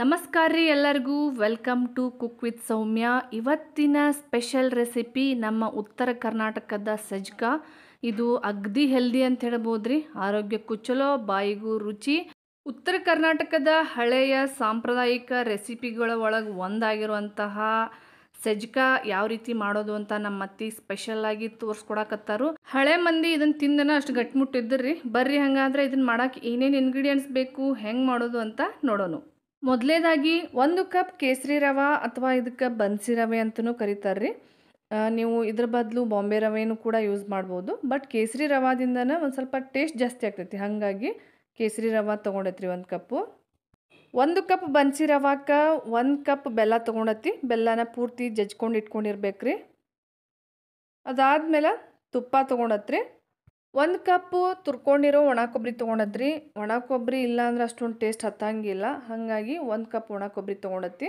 ನಮಸ್ಕಾರ ರೀ ಎಲ್ಲರಿಗೂ welcome to cook with Soumya ಇವತ್ತಿನ ಸ್ಪೆಷಲ್ ರೆಸಿಪಿ ನಮ್ಮ ಉತ್ತರ ಕರ್ನಾಟಕದ ಸಜ್ಕ ಇದು ಅಗ್ದಿ ಹೆಲ್ದಿ ಅಂತ ಹೇಳ್ಬೋದು ರೀ ಆರೋಗ್ಯಕ್ಕೂ ಚಲೋ ಬಾಯಿಗೂ ರುಚಿ ಉತ್ತರ ಕರ್ನಾಟಕದ ಹಳೆಯ ಸಾಂಪ್ರದಾಯಿಕ ರೆಸಿಪಿಗಳ ಒಳಗೆ ಒಂದಾಗಿರುವಂತಹ ಸಜ್ಕ ಯಾವ ರೀತಿ ಮಾಡೋದು ಅಂತ ನಮ್ಮ ಅತ್ತಿ ಆಗಿ ತೋರಿಸ್ಕೊಡಕತ್ತಾರು ಹಳೆ ಮಂದಿ ಇದನ್ನು ತಿಂದನ ಅಷ್ಟು ರೀ ಬರ್ರಿ ಹಂಗಾದ್ರೆ ಇದನ್ನ ಮಾಡೋಕೆ ಏನೇನು ಇಂಗ್ರೀಡಿಯೆಂಟ್ಸ್ ಬೇಕು ಹೆಂಗೆ ಮಾಡೋದು ಅಂತ ನೋಡೋಣ ಮೊದಲೇದಾಗಿ ಒಂದು ಕಪ್ ಕೇಸರಿ ರವೆ ಅಥವಾ ಇದಕ್ಕೆ ಬನ್ಸಿ ರವೆ ಅಂತಲೂ ಕರೀತಾರೆ ರೀ ನೀವು ಇದ್ರ ಬದಲು ಬಾಂಬೆ ರವೆನೂ ಕೂಡ ಯೂಸ್ ಮಾಡ್ಬೋದು ಬಟ್ ಕೇಸರಿ ರವಾದಿಂದನೇ ಒಂದು ಸ್ವಲ್ಪ ಟೇಸ್ಟ್ ಜಾಸ್ತಿ ಆಗ್ತೈತಿ ಹಾಗಾಗಿ ಕೇಸರಿ ರವೆ ತೊಗೊಂಡೈತಿ ರೀ ಒಂದು ಕಪ್ಪು ಒಂದು ಕಪ್ ಬನ್ಸಿ ರವಾಕ ಒಂದು ಕಪ್ ಬೆಲ್ಲ ತೊಗೊಂಡತಿ ಬೆಲ್ಲನ ಪೂರ್ತಿ ಜಜ್ಕೊಂಡು ಇಟ್ಕೊಂಡಿರ್ಬೇಕು ರೀ ಅದಾದಮೇಲೆ ತುಪ್ಪ ತೊಗೊಂಡತ್ರಿ ಒಂದು ಕಪ್ಪು ತುರ್ಕೊಂಡಿರೋ ಒಣ ಕೊಬ್ಬರಿ ತೊಗೊಂಡತ್ರಿ ಒಣ ಕೊಬ್ಬರಿ ಇಲ್ಲಾಂದ್ರೆ ಅಷ್ಟೊಂದು ಟೇಸ್ಟ್ ಹತ್ತಂಗಿಲ್ಲ ಹಾಗಾಗಿ ಒಂದು ಕಪ್ ಒಣ ಕೊಬ್ಬರಿ ತೊಗೊಂಡತ್ತಿ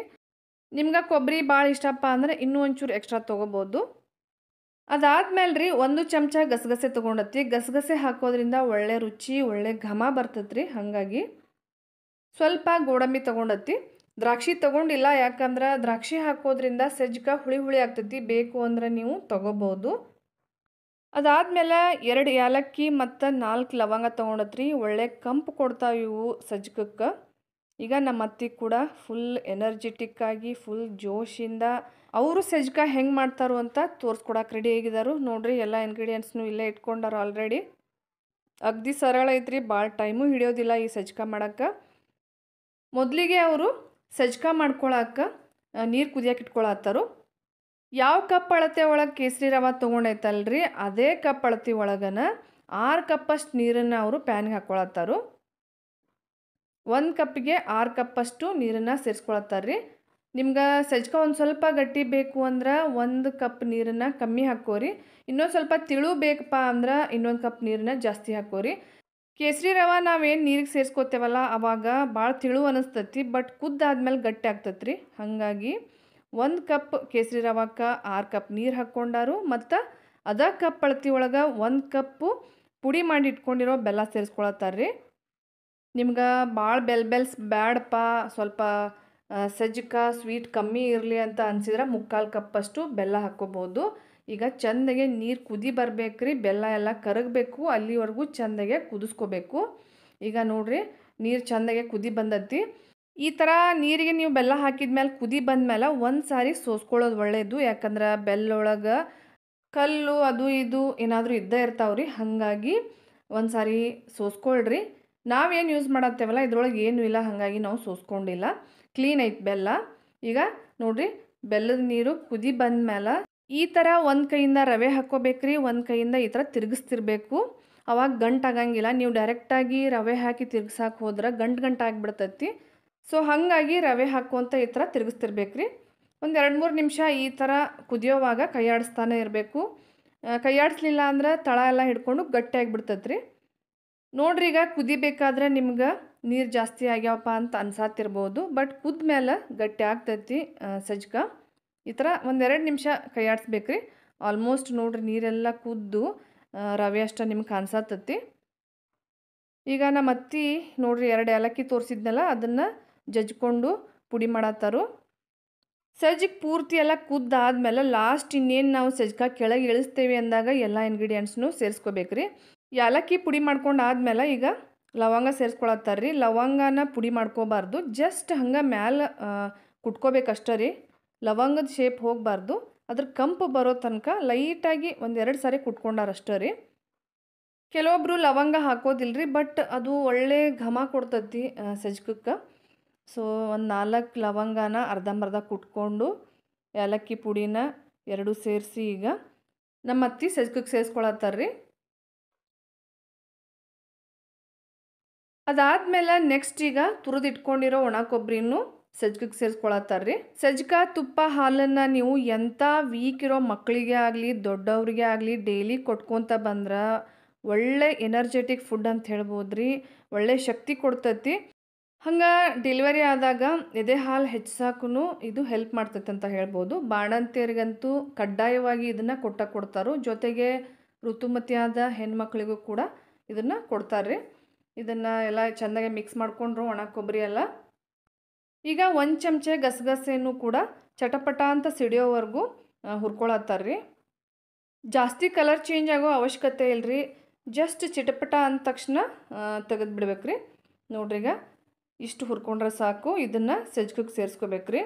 ನಿಮ್ಗೆ ಕೊಬ್ಬರಿ ಭಾಳ ಇಷ್ಟಪ್ಪ ಅಂದರೆ ಇನ್ನೂ ಒಂಚೂರು ಎಕ್ಸ್ಟ್ರಾ ತೊಗೋಬೋದು ಅದಾದಮೇಲೆ ರೀ ಒಂದು ಚಮಚ ಗಸಗಸೆ ತೊಗೊಂಡತ್ತಿ ಗಸಗಸೆ ಹಾಕೋದ್ರಿಂದ ಒಳ್ಳೆ ರುಚಿ ಒಳ್ಳೆ ಘಮ ಬರ್ತದ್ರಿ ಹಾಗಾಗಿ ಸ್ವಲ್ಪ ಗೋಡಂಬಿ ತೊಗೊಂಡತ್ತಿ ದ್ರಾಕ್ಷಿ ತೊಗೊಂಡಿಲ್ಲ ಯಾಕಂದ್ರೆ ದ್ರಾಕ್ಷಿ ಹಾಕೋದ್ರಿಂದ ಸಜ್ಜಕ ಹುಳಿ ಹುಳಿ ಆಗ್ತೈತಿ ಬೇಕು ಅಂದರೆ ನೀವು ತೊಗೋಬೋದು ಅದಾದಮೇಲೆ ಎರಡು ಏಲಕ್ಕಿ ಮತ್ತು ನಾಲ್ಕು ಲವಂಗ ತೊಗೊಂಡತ್ರಿ ಒಳ್ಳೆ ಕಂಪು ಕೊಡ್ತಾವೆ ಇವು ಸಜ್ಜಕಕ್ಕೆ ಈಗ ನಮ್ಮ ಅತ್ತಿ ಕೂಡ ಫುಲ್ ಎನರ್ಜೆಟಿಕ್ಕಾಗಿ ಫುಲ್ ಜೋಶಿಂದ ಅವರು ಸಜ್ಜಕ ಹೆಂಗೆ ಮಾಡ್ತಾರೋ ಅಂತ ತೋರಿಸ್ಕೊಡಕ್ಕೆ ರೆಡಿ ಆಗಿದ್ದಾರು ನೋಡಿರಿ ಎಲ್ಲ ಇಂಗ್ರೀಡಿಯೆಂಟ್ಸ್ನು ಇಲ್ಲೇ ಇಟ್ಕೊಂಡಾರ ಆಲ್ರೆಡಿ ಅಗ್ದಿ ಸರಳ ಐತ್ರಿ ಭಾಳ ಟೈಮು ಹಿಡಿಯೋದಿಲ್ಲ ಈ ಸಜ್ಜಕ ಮಾಡೋಕ್ಕೆ ಮೊದಲಿಗೆ ಅವರು ಸಜ್ಜಕ ಮಾಡ್ಕೊಳಕ್ಕೆ ನೀರು ಕುದಿಯೋಕೆ ಇಟ್ಕೊಳತ್ತಾರು ಯಾವ ಕಪ್ ಅಳತೆ ಒಳಗೆ ಕೇಸರಿ ರವೆ ತೊಗೊಂಡೈತಲ್ರಿ ಅದೇ ಕಪ್ ಅಳತೆ ಒಳಗನ ಆರು ಕಪ್ಪಷ್ಟು ನೀರನ್ನು ಅವರು ಪ್ಯಾನ್ಗೆ ಹಾಕ್ಕೊಳತ್ತಾರು ಒಂದು ಕಪ್ಗೆ ಆರು ಕಪ್ಪಷ್ಟು ನೀರನ್ನು ಸೇರಿಸ್ಕೊಳತ್ತಾರ್ರಿ ನಿಮ್ಗೆ ಸಜ್ಕ ಒಂದು ಸ್ವಲ್ಪ ಗಟ್ಟಿ ಬೇಕು ಅಂದ್ರೆ ಒಂದು ಕಪ್ ನೀರನ್ನು ಕಮ್ಮಿ ಹಾಕೋರಿ ಇನ್ನೊಂದು ಸ್ವಲ್ಪ ತಿಳು ಬೇಕಪ್ಪ ಅಂದ್ರೆ ಇನ್ನೊಂದು ಕಪ್ ನೀರನ್ನ ಜಾಸ್ತಿ ಹಾಕೋರಿ ಕೇಸರಿ ರವೆ ನಾವೇನು ನೀರಿಗೆ ಸೇರಿಸ್ಕೋತೇವಲ್ಲ ಆವಾಗ ಭಾಳ ತಿಳು ಅನ್ನಿಸ್ತತಿ ಬಟ್ ಕುದ್ದಾದ್ಮೇಲೆ ಗಟ್ಟಿ ಆಗ್ತತ್ರಿ ಹಾಗಾಗಿ ಒಂದು ಕಪ್ ಕೇಸರಿ ರವಕ್ಕ ಆರು ಕಪ್ ನೀರು ಹಾಕ್ಕೊಂಡಾರು ಮತ್ತು ಅದ ಕಪ್ ಅಳತಿ ಒಳಗೆ ಒಂದು ಕಪ್ಪು ಪುಡಿ ಮಾಡಿ ಇಟ್ಕೊಂಡಿರೋ ಬೆಲ್ಲ ರೀ ನಿಮ್ಗೆ ಭಾಳ ಬೆಲ್ ಬೆಲ್ಸ್ ಬ್ಯಾಡಪ್ಪ ಸ್ವಲ್ಪ ಸಜ್ಜಕ ಸ್ವೀಟ್ ಕಮ್ಮಿ ಇರಲಿ ಅಂತ ಅನಿಸಿದ್ರೆ ಮುಕ್ಕಾಲು ಕಪ್ಪಷ್ಟು ಬೆಲ್ಲ ಹಾಕ್ಕೋಬೋದು ಈಗ ಚೆಂದಗೆ ನೀರು ಕುದಿ ಬರಬೇಕ್ರಿ ಬೆಲ್ಲ ಎಲ್ಲ ಕರಗಬೇಕು ಅಲ್ಲಿವರೆಗೂ ಚೆಂದಗೆ ಕುದಿಸ್ಕೋಬೇಕು ಈಗ ನೋಡಿರಿ ನೀರು ಚೆಂದಾಗೆ ಕುದಿ ಬಂದತಿ ಈ ಥರ ನೀರಿಗೆ ನೀವು ಬೆಲ್ಲ ಹಾಕಿದ ಮೇಲೆ ಕುದಿ ಮೇಲೆ ಒಂದು ಸಾರಿ ಸೋಸ್ಕೊಳ್ಳೋದು ಒಳ್ಳೆಯದು ಯಾಕಂದ್ರೆ ಬೆಲ್ಲೊಳಗೆ ಕಲ್ಲು ಅದು ಇದು ಏನಾದರೂ ಇದ್ದೇ ಇರ್ತಾವ್ರಿ ಹಾಗಾಗಿ ಒಂದು ಸಾರಿ ಸೋಸ್ಕೊಳ್ರಿ ನಾವೇನು ಯೂಸ್ ಮಾಡತ್ತೇವಲ್ಲ ಇದ್ರೊಳಗೆ ಏನೂ ಇಲ್ಲ ಹಾಗಾಗಿ ನಾವು ಸೋಸ್ಕೊಂಡಿಲ್ಲ ಕ್ಲೀನ್ ಐತೆ ಬೆಲ್ಲ ಈಗ ನೋಡ್ರಿ ಬೆಲ್ಲದ ನೀರು ಕುದಿ ಮೇಲೆ ಈ ಥರ ಒಂದು ಕೈಯಿಂದ ರವೆ ಹಾಕ್ಕೋಬೇಕ್ರಿ ಒಂದು ಕೈಯಿಂದ ಈ ಥರ ತಿರುಗಿಸ್ತಿರ್ಬೇಕು ಅವಾಗ ಗಂಟಾಗಂಗಿಲ್ಲ ನೀವು ಡೈರೆಕ್ಟಾಗಿ ರವೆ ಹಾಕಿ ತಿರ್ಗ್ಸಕ್ಕೆ ಹೋದ್ರೆ ಗಂಟು ಗಂಟು ಆಗಿಬಿಡ್ತೈತಿ ಸೊ ಹಾಗಾಗಿ ರವೆ ಹಾಕುವಂಥ ಈ ಥರ ತಿರುಗಿಸ್ತಿರ್ಬೇಕು ರೀ ಒಂದು ಎರಡು ಮೂರು ನಿಮಿಷ ಈ ಥರ ಕುದಿಯೋವಾಗ ಕೈಯಾಡಿಸ್ತಾನೆ ಇರಬೇಕು ಕೈಯಾಡಿಸ್ಲಿಲ್ಲ ಅಂದ್ರೆ ತಳ ಎಲ್ಲ ಹಿಡ್ಕೊಂಡು ಗಟ್ಟಿಯಾಗಿ ರೀ ನೋಡ್ರಿ ಈಗ ಕುದಿಬೇಕಾದ್ರೆ ನಿಮ್ಗೆ ನೀರು ಜಾಸ್ತಿ ಆಗ್ಯಾವಪ್ಪ ಅಂತ ಅನ್ಸಾತಿರ್ಬೋದು ಬಟ್ ಕುದ್ದ ಮೇಲೆ ಗಟ್ಟಿ ಆಗ್ತೈತಿ ಸಜ್ಜಕ ಈ ಥರ ಒಂದೆರಡು ನಿಮಿಷ ಕೈಯಾಡಿಸ್ಬೇಕ್ರಿ ಆಲ್ಮೋಸ್ಟ್ ನೋಡ್ರಿ ನೀರೆಲ್ಲ ಕುದ್ದು ರವೆ ಅಷ್ಟು ನಿಮ್ಗೆ ಕಾಣಿಸತ್ತೈತಿ ಈಗ ನಮ್ಮ ಅತ್ತಿ ನೋಡ್ರಿ ಎರಡು ಏಲಕ್ಕಿ ತೋರಿಸಿದ್ನಲ್ಲ ಅದನ್ನು ಜಜ್ಕೊಂಡು ಪುಡಿ ಮಾಡತ್ತಾರು ಸಜ್ಜಿಗೆ ಪೂರ್ತಿ ಎಲ್ಲ ಕುದ್ದಾದ್ಮೇಲೆ ಲಾಸ್ಟ್ ಇನ್ನೇನು ನಾವು ಸಜ್ಕ ಕೆಳಗೆ ಇಳಿಸ್ತೇವೆ ಅಂದಾಗ ಎಲ್ಲ ಇಂಗ್ರೀಡಿಯೆಂಟ್ಸ್ನು ಸೇರಿಸ್ಕೋಬೇಕು ರೀ ಯಾಲಕ್ಕಿ ಪುಡಿ ಮಾಡ್ಕೊಂಡು ಆದ್ಮೇಲೆ ಈಗ ಲವಂಗ ಸೇರಿಸ್ಕೊಳತ್ತಾರ್ರಿ ಲವಂಗನ ಪುಡಿ ಮಾಡ್ಕೋಬಾರ್ದು ಜಸ್ಟ್ ಹಂಗೆ ಮ್ಯಾಲೆ ಕುಟ್ಕೋಬೇಕಷ್ಟೇ ರೀ ಲವಂಗದ ಶೇಪ್ ಹೋಗಬಾರ್ದು ಅದ್ರ ಕಂಪು ಬರೋ ತನಕ ಲೈಟಾಗಿ ಒಂದೆರಡು ಸಾರಿ ಕುಟ್ಕೊಂಡಾರಷ್ಟೇ ರೀ ಕೆಲವೊಬ್ಬರು ಲವಂಗ ಹಾಕೋದಿಲ್ಲ ರೀ ಬಟ್ ಅದು ಒಳ್ಳೆ ಘಮ ಕೊಡ್ತತಿ ಸಜ್ಕಕ್ಕೆ ಸೊ ಒಂದು ನಾಲ್ಕು ಲವಂಗನ ಅರ್ಧಂಬರ್ಧ ಕುಟ್ಕೊಂಡು ಏಲಕ್ಕಿ ಪುಡಿನ ಎರಡು ಸೇರಿಸಿ ಈಗ ನಮ್ಮ ಅತ್ತಿ ಸಜ್ಕಕ್ಕೆ ಸೇರಿಸ್ಕೊಳತ್ತಾರ್ರಿ ಅದಾದಮೇಲೆ ನೆಕ್ಸ್ಟ್ ಈಗ ತುರಿದಿಟ್ಕೊಂಡಿರೋ ಒಣ ಕೊಬ್ಬರಿನೂ ಸಜ್ಜಕ್ಕೆ ಸೇರಿಸ್ಕೊಳತ್ತಾರ್ರಿ ಸಜ್ಕ ತುಪ್ಪ ಹಾಲನ್ನು ನೀವು ಎಂಥ ವೀಕ್ ಇರೋ ಮಕ್ಕಳಿಗೆ ಆಗಲಿ ದೊಡ್ಡವ್ರಿಗೆ ಆಗಲಿ ಡೈಲಿ ಕೊಟ್ಕೊತ ಬಂದ್ರೆ ಒಳ್ಳೆ ಎನರ್ಜೆಟಿಕ್ ಫುಡ್ ಅಂತ ಹೇಳ್ಬೋದ್ರಿ ಒಳ್ಳೆ ಶಕ್ತಿ ಕೊಡ್ತತಿ ಹಂಗೆ ಡೆಲಿವರಿ ಆದಾಗ ಎದೆ ಹಾಲು ಹೆಚ್ಚಿಸೋಕ್ಕೂ ಇದು ಹೆಲ್ಪ್ ಮಾಡ್ತೈತೆ ಅಂತ ಹೇಳ್ಬೋದು ಬಾಣಂತಿಯರಿಗಂತೂ ಕಡ್ಡಾಯವಾಗಿ ಇದನ್ನು ಕೊಟ್ಟ ಕೊಡ್ತಾರೋ ಜೊತೆಗೆ ಋತುಮತಿಯಾದ ಹೆಣ್ಮಕ್ಳಿಗೂ ಕೂಡ ಇದನ್ನು ಕೊಡ್ತಾರೆ ಇದನ್ನು ಎಲ್ಲ ಚೆನ್ನಾಗಿ ಮಿಕ್ಸ್ ಮಾಡಿಕೊಂಡ್ರು ಒಣ ಕೊಬ್ಬರಿ ಎಲ್ಲ ಈಗ ಒಂದು ಚಮಚೆ ಗಸಗಸೆಯನ್ನು ಕೂಡ ಚಟಪಟ ಅಂತ ಸಿಡಿಯೋವರೆಗೂ ಹುರ್ಕೊಳತ್ತಾರ್ರಿ ಜಾಸ್ತಿ ಕಲರ್ ಚೇಂಜ್ ಆಗೋ ಅವಶ್ಯಕತೆ ಇಲ್ಲರಿ ಜಸ್ಟ್ ಚಿಟಪಟ ಅಂದ ತಕ್ಷಣ ತೆಗೆದು ರೀ ನೋಡ್ರಿ ಈಗ ಇಷ್ಟು ಹುರ್ಕೊಂಡ್ರೆ ಸಾಕು ಇದನ್ನು ಸಜ್ಜಕ್ಕೆ ಸೇರ್ಸ್ಕೊಬೇಕು ರೀ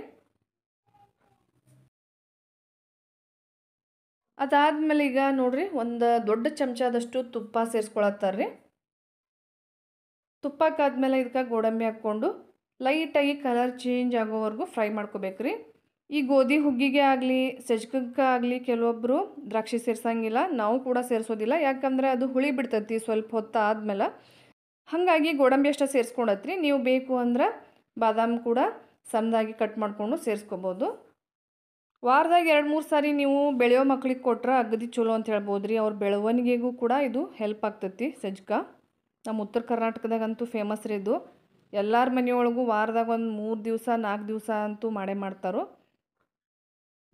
ಅದಾದಮೇಲೆ ಈಗ ನೋಡ್ರಿ ಒಂದು ದೊಡ್ಡ ಚಮಚದಷ್ಟು ತುಪ್ಪ ಸೇರಿಸ್ಕೊಳತ್ತಾರ್ರಿ ತುಪ್ಪಕ್ಕಾದ್ಮೇಲೆ ಇದಕ್ಕೆ ಗೋಡಂಬಿ ಹಾಕ್ಕೊಂಡು ಲೈಟಾಗಿ ಕಲರ್ ಚೇಂಜ್ ಆಗೋವರೆಗೂ ಫ್ರೈ ಮಾಡ್ಕೋಬೇಕ್ರಿ ಈ ಗೋಧಿ ಹುಗ್ಗಿಗೆ ಆಗಲಿ ಸಜ್ಜಕಕ್ಕೆ ಆಗಲಿ ಕೆಲವೊಬ್ಬರು ದ್ರಾಕ್ಷಿ ಸೇರಿಸಂಗಿಲ್ಲ ನಾವು ಕೂಡ ಸೇರಿಸೋದಿಲ್ಲ ಯಾಕಂದರೆ ಅದು ಹುಳಿ ಬಿಡ್ತೈತಿ ಸ್ವಲ್ಪ ಹೊತ್ತಾದ್ಮೇಲೆ ಆದಮೇಲೆ ಹಾಗಾಗಿ ಗೋಡಂಬಿ ಅಷ್ಟೇ ಸೇರಿಸ್ಕೊಂಡತ್ರಿ ನೀವು ಬೇಕು ಅಂದ್ರೆ ಬಾದಾಮ್ ಕೂಡ ಸಣ್ಣದಾಗಿ ಕಟ್ ಮಾಡಿಕೊಂಡು ಸೇರಿಸ್ಕೊಬೋದು ವಾರದಾಗ ಎರಡು ಮೂರು ಸಾರಿ ನೀವು ಬೆಳೆಯೋ ಮಕ್ಳಿಗೆ ಕೊಟ್ರೆ ಅಗದಿ ಚಲೋ ಅಂತ ಹೇಳ್ಬೋದು ರೀ ಅವ್ರ ಬೆಳವಣಿಗೆಗೂ ಕೂಡ ಇದು ಹೆಲ್ಪ್ ಆಗ್ತೈತಿ ಸಜ್ಜಕ ನಮ್ಮ ಉತ್ತರ ಕರ್ನಾಟಕದಾಗಂತೂ ಫೇಮಸ್ ರೀ ಇದು ಎಲ್ಲರ ಮನೆಯೊಳಗೂ ವಾರದಾಗ ಒಂದು ಮೂರು ದಿವಸ ನಾಲ್ಕು ದಿವಸ ಅಂತೂ ಮಾಡೇ ಮಾಡ್ತಾರೋ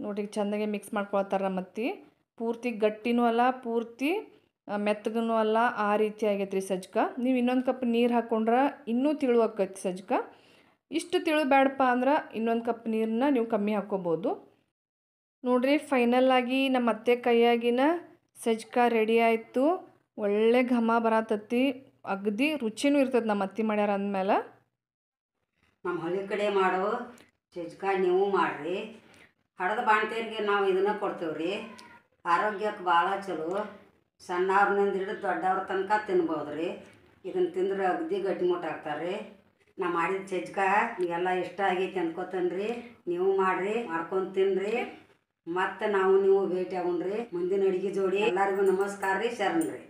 ನೋಡಿ ಚೆಂದಾಗೆ ಮಿಕ್ಸ್ ಮಾಡ್ಕೊಳ್ತಾರೆ ನಮ್ಮ ಪೂರ್ತಿ ಗಟ್ಟಿನೂ ಅಲ್ಲ ಪೂರ್ತಿ ಮೆತ್ತಗೂ ಅಲ್ಲ ಆ ರೀತಿ ಆಗೈತೆ ರೀ ಸಜ್ಕ ನೀವು ಇನ್ನೊಂದು ಕಪ್ ನೀರು ಹಾಕ್ಕೊಂಡ್ರೆ ಇನ್ನೂ ತಿಳು ಆಕೈತಿ ಸಜ್ಕ ಇಷ್ಟು ತಿಳು ಅಂದ್ರೆ ಇನ್ನೊಂದು ಕಪ್ ನೀರನ್ನ ನೀವು ಕಮ್ಮಿ ಹಾಕ್ಕೊಬೋದು ನೋಡ್ರಿ ಫೈನಲ್ ಆಗಿ ನಮ್ಮ ಅತ್ತೆ ಕೈಯಾಗಿನ ಸಜ್ಕ ರೆಡಿ ಆಯಿತು ಒಳ್ಳೆ ಘಮ ಬರತತ್ತಿ ಅಗದಿ ರುಚಿನೂ ಇರ್ತದೆ ನಮ್ಮ ಅತ್ತಿ ಮಾಡ್ಯಾರ ಅಂದಮೇಲೆ ನಮ್ಮ ಹಳ್ಳಿ ಕಡೆ ಮಾಡೋ ಸಜ್ಕ ನೀವು ಮಾಡಿರಿ ಹಡದ ಬಾಣ್ತೇರಿಗೆ ನಾವು ಇದನ್ನ ಕೊಡ್ತೇವ್ರಿ ಆರೋಗ್ಯಕ್ಕೆ ಭಾಳ ಚಲೋ ಸಣ್ಣವ್ರನಿಂದ ಹಿಡಿದು ದೊಡ್ಡವ್ರ ತನಕ ತಿನ್ಬೋದು ರೀ ಇದನ್ನು ತಿಂದ್ರೆ ಅಗ್ದಿ ಗಟ್ಟಿಮುಟ್ಟು ಆಗ್ತಾರೆ ರೀ ನಾ ಮಾಡಿದ ಚಜ್ಕ ಎಲ್ಲ ಇಷ್ಟ ಆಗೈತಿ ಅನ್ಕೋತೇನೆ ರೀ ನೀವು ಮಾಡಿರಿ ಮಾಡ್ಕೊಂಡು ತಿನ್ರಿ ಮತ್ತು ನಾವು ನೀವು ಭೇಟಿ ಆಗೋಣ್ರಿ ಮುಂದಿನ ಅಡುಗೆ ಜೋಡಿ ಎಲ್ಲರಿಗೂ ನಮಸ್ಕಾರ ರೀ ಶರಣ್ರಿ